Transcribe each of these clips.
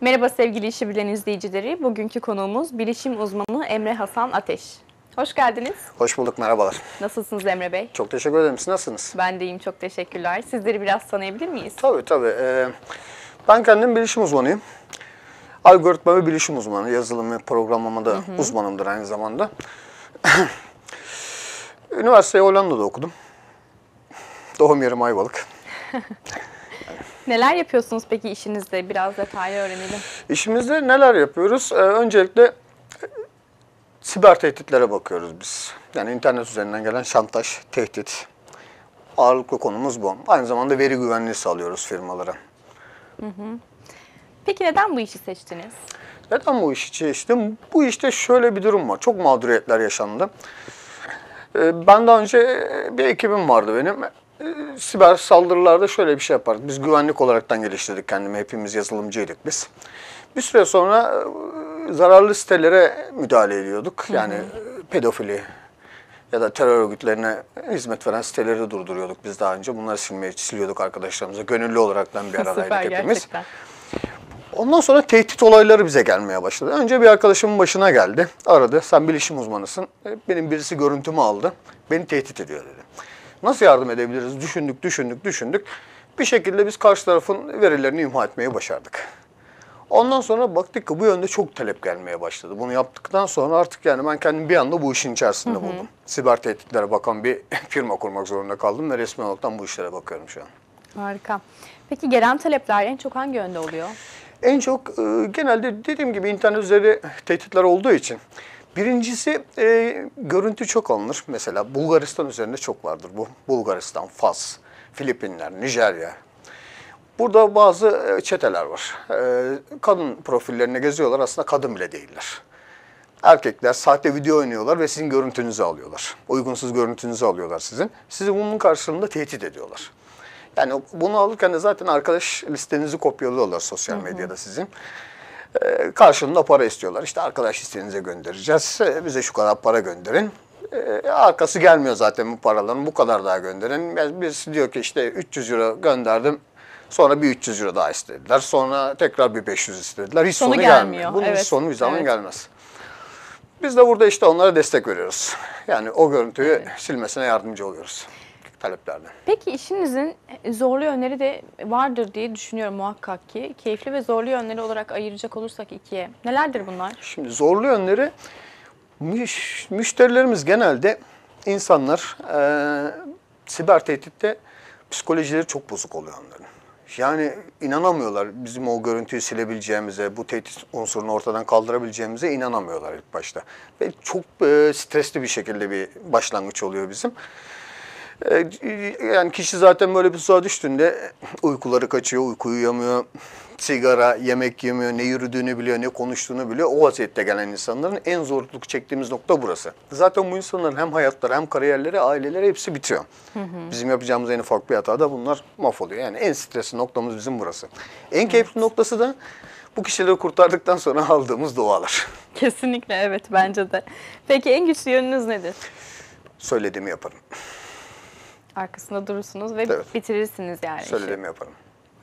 Merhaba sevgili İşi Bilen izleyicileri. Bugünkü konuğumuz bilişim uzmanı Emre Hasan Ateş. Hoş geldiniz. Hoş bulduk, merhabalar. Nasılsınız Emre Bey? Çok teşekkür ederim. Siz nasılsınız? Ben de iyiyim, çok teşekkürler. Sizleri biraz tanıyabilir miyiz? Tabii tabii. Ee, ben kendim bilişim uzmanıyım. Algoritma ve bilişim uzmanı, yazılım ve programlama da uzmanımdır aynı zamanda. Üniversiteyi Hollanda'da okudum. Doğum yerim Ayvalık. Neler yapıyorsunuz peki işinizde? Biraz detaylı öğrenelim. İşimizde neler yapıyoruz? Ee, öncelikle e, siber tehditlere bakıyoruz biz. Yani internet üzerinden gelen şantaj, tehdit. Ağırlıklı konumuz bu. Aynı zamanda veri güvenliği sağlıyoruz firmalara. Hı hı. Peki neden bu işi seçtiniz? Neden bu işi seçtim? Bu işte şöyle bir durum var. Çok mağduriyetler yaşandı. Ee, ben daha önce e, bir ekibim vardı benim e, siber saldırılarda şöyle bir şey yapardık. Biz güvenlik olaraktan geliştirdik kendimi. Hepimiz yazılımcıydık biz. Bir süre sonra e, zararlı sitelere müdahale ediyorduk. Yani e, pedofili ya da terör örgütlerine hizmet veren siteleri durduruyorduk biz daha önce. Bunları silmeye siliyorduk arkadaşlarımıza. Gönüllü olaraktan bir aradaydık Süper, hepimiz. Ondan sonra tehdit olayları bize gelmeye başladı. Önce bir arkadaşımın başına geldi. Aradı. Sen bilişim uzmanısın. E, benim birisi görüntümü aldı. Beni tehdit ediyor dedi. Nasıl yardım edebiliriz? Düşündük, düşündük, düşündük. Bir şekilde biz karşı tarafın verilerini imha etmeyi başardık. Ondan sonra baktık ki bu yönde çok talep gelmeye başladı. Bunu yaptıktan sonra artık yani ben kendim bir anda bu işin içerisinde hı hı. buldum. Siber tehditlere bakan bir firma kurmak zorunda kaldım ve resmi olarak bu işlere bakıyorum şu an. Harika. Peki gelen talepler en çok hangi yönde oluyor? En çok e, genelde dediğim gibi internet üzeri tehditler olduğu için Birincisi e, görüntü çok alınır. Mesela Bulgaristan üzerinde çok vardır bu. Bulgaristan, Fas, Filipinler, Nijerya. Burada bazı çeteler var. E, kadın profillerine geziyorlar aslında kadın bile değiller. Erkekler sahte video oynuyorlar ve sizin görüntünüzü alıyorlar. Uygunsuz görüntünüzü alıyorlar sizin. Sizi bunun karşılığında tehdit ediyorlar. Yani bunu alırken de zaten arkadaş listenizi kopyalıyorlar sosyal medyada sizin. Hı hı. E, karşılığında para istiyorlar. İşte arkadaş listenize göndereceğiz. Ee, bize şu kadar para gönderin. Ee, arkası gelmiyor zaten bu paraların. Bu kadar daha gönderin. Yani birisi diyor ki işte 300 euro gönderdim. Sonra bir 300 euro daha istediler. Sonra tekrar bir 500 istediler. Hiç sonu, sonu gelmiyor. gelmiyor. Bunun evet. hiç sonu bir zaman evet. gelmez. Biz de burada işte onlara destek veriyoruz. Yani o görüntüyü evet. silmesine yardımcı oluyoruz taleplerden. Peki işinizin zorlu yönleri de vardır diye düşünüyorum muhakkak ki. Keyifli ve zorlu yönleri olarak ayıracak olursak ikiye. Nelerdir bunlar? Şimdi zorlu yönleri müşterilerimiz genelde insanlar e, siber tehditte psikolojileri çok bozuk oluyor onların. Yani inanamıyorlar bizim o görüntüyü silebileceğimize, bu tehdit unsurunu ortadan kaldırabileceğimize inanamıyorlar ilk başta. Ve çok e, stresli bir şekilde bir başlangıç oluyor bizim. E, yani kişi zaten böyle bir suya düştüğünde uykuları kaçıyor, uyku uyuyamıyor, sigara, yemek yemiyor, ne yürüdüğünü biliyor, ne konuştuğunu biliyor. O vaziyette gelen insanların en zorluk çektiğimiz nokta burası. Zaten bu insanların hem hayatları hem kariyerleri, aileleri hepsi bitiyor. Hı hı. Bizim yapacağımız en ufak bir hata da bunlar mahvoluyor. Yani en stresli noktamız bizim burası. En keyifli evet. noktası da bu kişileri kurtardıktan sonra aldığımız dualar. Kesinlikle evet bence de. Peki en güçlü yönünüz nedir? Söylediğimi yaparım arkasında durursunuz ve evet. bitirirsiniz yani. Söylediğimi işi. yaparım.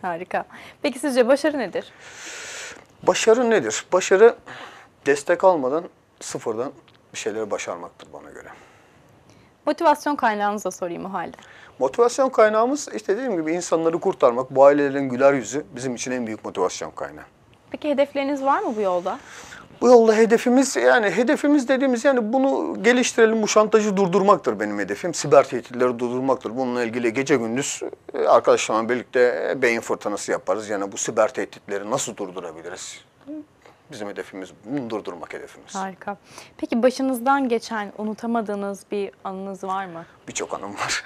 Harika. Peki sizce başarı nedir? Başarı nedir? Başarı destek almadan sıfırdan bir şeyleri başarmaktır bana göre. Motivasyon kaynağınızı da sorayım o halde. Motivasyon kaynağımız işte dediğim gibi insanları kurtarmak, bu ailelerin güler yüzü bizim için en büyük motivasyon kaynağı. Peki hedefleriniz var mı bu yolda? Bu yolda hedefimiz yani hedefimiz dediğimiz yani bunu geliştirelim bu şantajı durdurmaktır benim hedefim. Siber tehditleri durdurmaktır. Bununla ilgili gece gündüz e, arkadaşlarla birlikte e, beyin fırtınası yaparız. Yani bu siber tehditleri nasıl durdurabiliriz? Bizim hedefimiz bunu durdurmak hedefimiz. Harika. Peki başınızdan geçen unutamadığınız bir anınız var mı? Birçok anım var.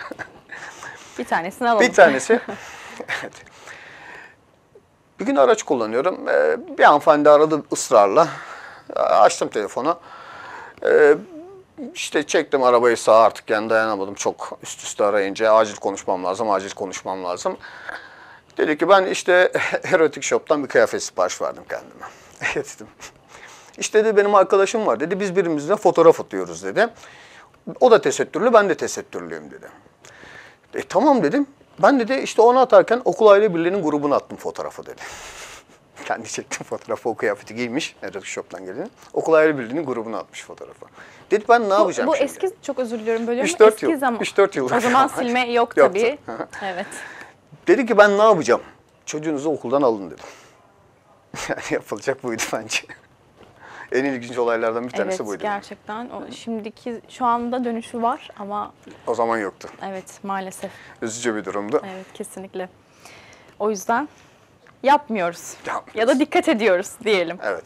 bir tanesini alalım. Bir tanesi. evet. Bir gün araç kullanıyorum. E, bir hanımefendi aradı ısrarla. Açtım telefonu. Ee, işte çektim arabayı sağa artık yani dayanamadım çok üst üste arayınca acil konuşmam lazım, acil konuşmam lazım. Dedi ki ben işte erotik shop'tan bir kıyafet sipariş verdim kendime. dedim. İşte dedi benim arkadaşım var dedi biz birbirimizle fotoğraf atıyoruz dedi. O da tesettürlü ben de tesettürlüyüm dedi. E tamam dedim. Ben dedi işte onu atarken okul aile birliğinin grubuna attım fotoğrafı dedi kendi çektim fotoğrafı o kıyafeti giymiş. Erotik Shop'tan gelen. Okul ayrı bildiğini grubuna atmış fotoğrafı. Dedi ben ne bu, yapacağım Bu şimdi? eski çok özür diliyorum bölüyorum. 3-4 yıl. Zaman, 3-4 yıl. O zaman silme yok tabii. evet. Dedi ki ben ne yapacağım? Çocuğunuzu okuldan alın dedim. yani yapılacak buydu bence. en ilginç olaylardan bir tanesi evet, buydu. Evet gerçekten. O şimdiki şu anda dönüşü var ama o zaman yoktu. Evet maalesef. Üzücü bir durumdu. Evet kesinlikle. O yüzden yapmıyoruz. yapmıyoruz. Ya da dikkat ediyoruz diyelim. Evet.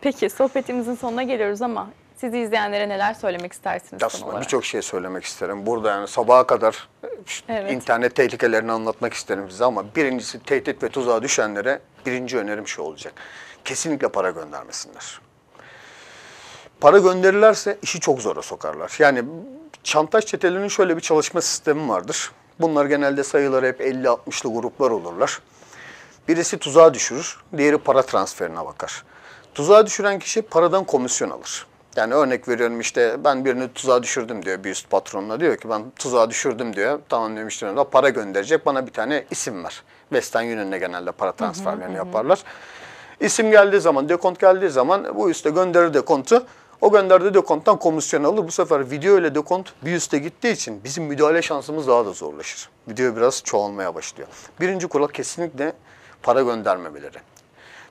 Peki sohbetimizin sonuna geliyoruz ama sizi izleyenlere neler söylemek istersiniz? Aslında birçok şey söylemek isterim. Burada yani sabaha kadar evet. internet tehlikelerini anlatmak isterim size ama birincisi tehdit ve tuzağa düşenlere birinci önerim şu olacak. Kesinlikle para göndermesinler. Para gönderirlerse işi çok zora sokarlar. Yani çantaj çetelerinin şöyle bir çalışma sistemi vardır. Bunlar genelde sayıları hep 50-60'lı gruplar olurlar. Birisi tuzağa düşürür, diğeri para transferine bakar. Tuzağa düşüren kişi paradan komisyon alır. Yani örnek veriyorum işte ben birini tuzağa düşürdüm diyor bir üst patronuna. Diyor ki ben tuzağa düşürdüm diyor. Tamam demiştim işte para gönderecek bana bir tane isim ver. Western Union'le genelde para transferlerini yaparlar. İsim geldiği zaman, dekont geldiği zaman bu üste gönderir dekontu. O gönderdiği dekonttan komisyon alır. Bu sefer video ile dekont bir üste gittiği için bizim müdahale şansımız daha da zorlaşır. Video biraz çoğalmaya başlıyor. Birinci kural kesinlikle para göndermemeleri.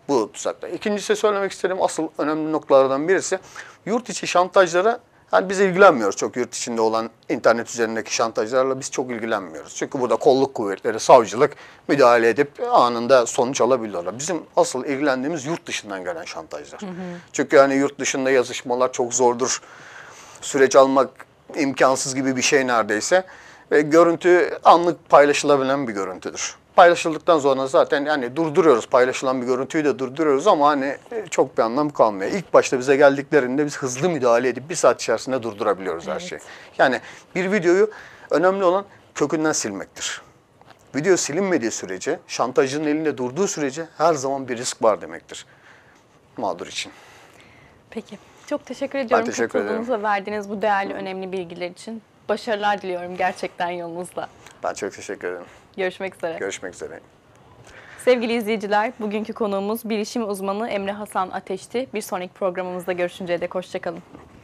Bu tuzakta. İkincisi söylemek istediğim asıl önemli noktalardan birisi yurt içi şantajlara yani biz ilgilenmiyoruz çok yurt içinde olan internet üzerindeki şantajlarla biz çok ilgilenmiyoruz. Çünkü burada kolluk kuvvetleri, savcılık müdahale edip anında sonuç alabiliyorlar. Bizim asıl ilgilendiğimiz yurt dışından gelen şantajlar. Hı hı. Çünkü yani yurt dışında yazışmalar çok zordur. Süreç almak imkansız gibi bir şey neredeyse. Ve görüntü anlık paylaşılabilen bir görüntüdür paylaşıldıktan sonra zaten yani durduruyoruz. Paylaşılan bir görüntüyü de durduruyoruz ama hani e, çok bir anlam kalmıyor. İlk başta bize geldiklerinde biz hızlı müdahale edip bir saat içerisinde durdurabiliyoruz evet. her şeyi. Yani bir videoyu önemli olan kökünden silmektir. Video silinmediği sürece, şantajcının elinde durduğu sürece her zaman bir risk var demektir mağdur için. Peki. Çok teşekkür ediyorum katıldığınız ve verdiğiniz bu değerli önemli bilgiler için. Başarılar diliyorum gerçekten yolunuzda. Ben çok teşekkür ederim. Görüşmek üzere. Görüşmek üzere. Sevgili izleyiciler, bugünkü konuğumuz bilişim uzmanı Emre Hasan Ateş'ti. Bir sonraki programımızda görüşünceye dek hoşçakalın.